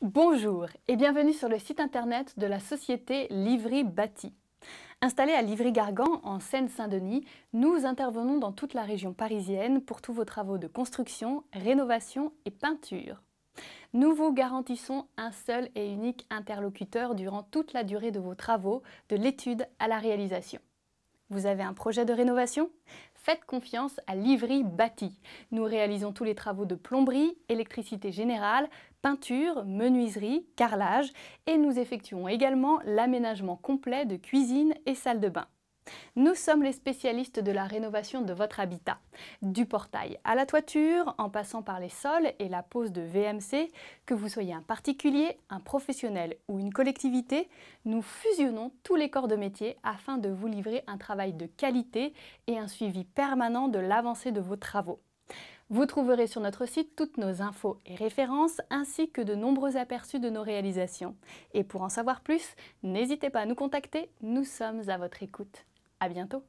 Bonjour et bienvenue sur le site internet de la société Livry Bâti. Installée à Livry-Gargan, en Seine-Saint-Denis, nous intervenons dans toute la région parisienne pour tous vos travaux de construction, rénovation et peinture. Nous vous garantissons un seul et unique interlocuteur durant toute la durée de vos travaux, de l'étude à la réalisation. Vous avez un projet de rénovation Faites confiance à Livry Bâti. Nous réalisons tous les travaux de plomberie, électricité générale, peinture, menuiserie, carrelage et nous effectuons également l'aménagement complet de cuisine et salle de bain. Nous sommes les spécialistes de la rénovation de votre habitat, du portail à la toiture, en passant par les sols et la pose de VMC, que vous soyez un particulier, un professionnel ou une collectivité, nous fusionnons tous les corps de métier afin de vous livrer un travail de qualité et un suivi permanent de l'avancée de vos travaux. Vous trouverez sur notre site toutes nos infos et références ainsi que de nombreux aperçus de nos réalisations. Et pour en savoir plus, n'hésitez pas à nous contacter, nous sommes à votre écoute. À bientôt